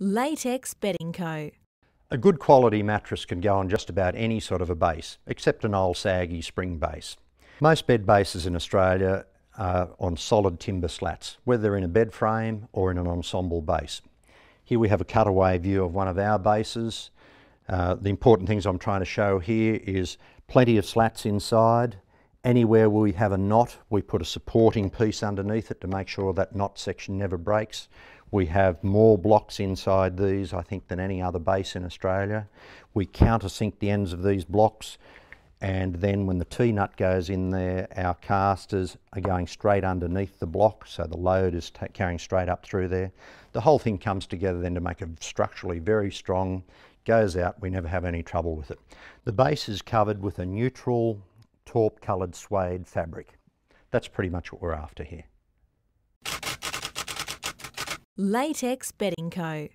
Latex Bedding Co. A good quality mattress can go on just about any sort of a base, except an old saggy spring base. Most bed bases in Australia are on solid timber slats, whether in a bed frame or in an ensemble base. Here we have a cutaway view of one of our bases. Uh, the important things I'm trying to show here is plenty of slats inside, Anywhere we have a knot, we put a supporting piece underneath it to make sure that knot section never breaks. We have more blocks inside these, I think, than any other base in Australia. We countersink the ends of these blocks and then when the T-nut goes in there, our casters are going straight underneath the block, so the load is carrying straight up through there. The whole thing comes together then to make a structurally very strong, goes out, we never have any trouble with it. The base is covered with a neutral taupe coloured suede fabric. That's pretty much what we're after here. Latex Bedding Co.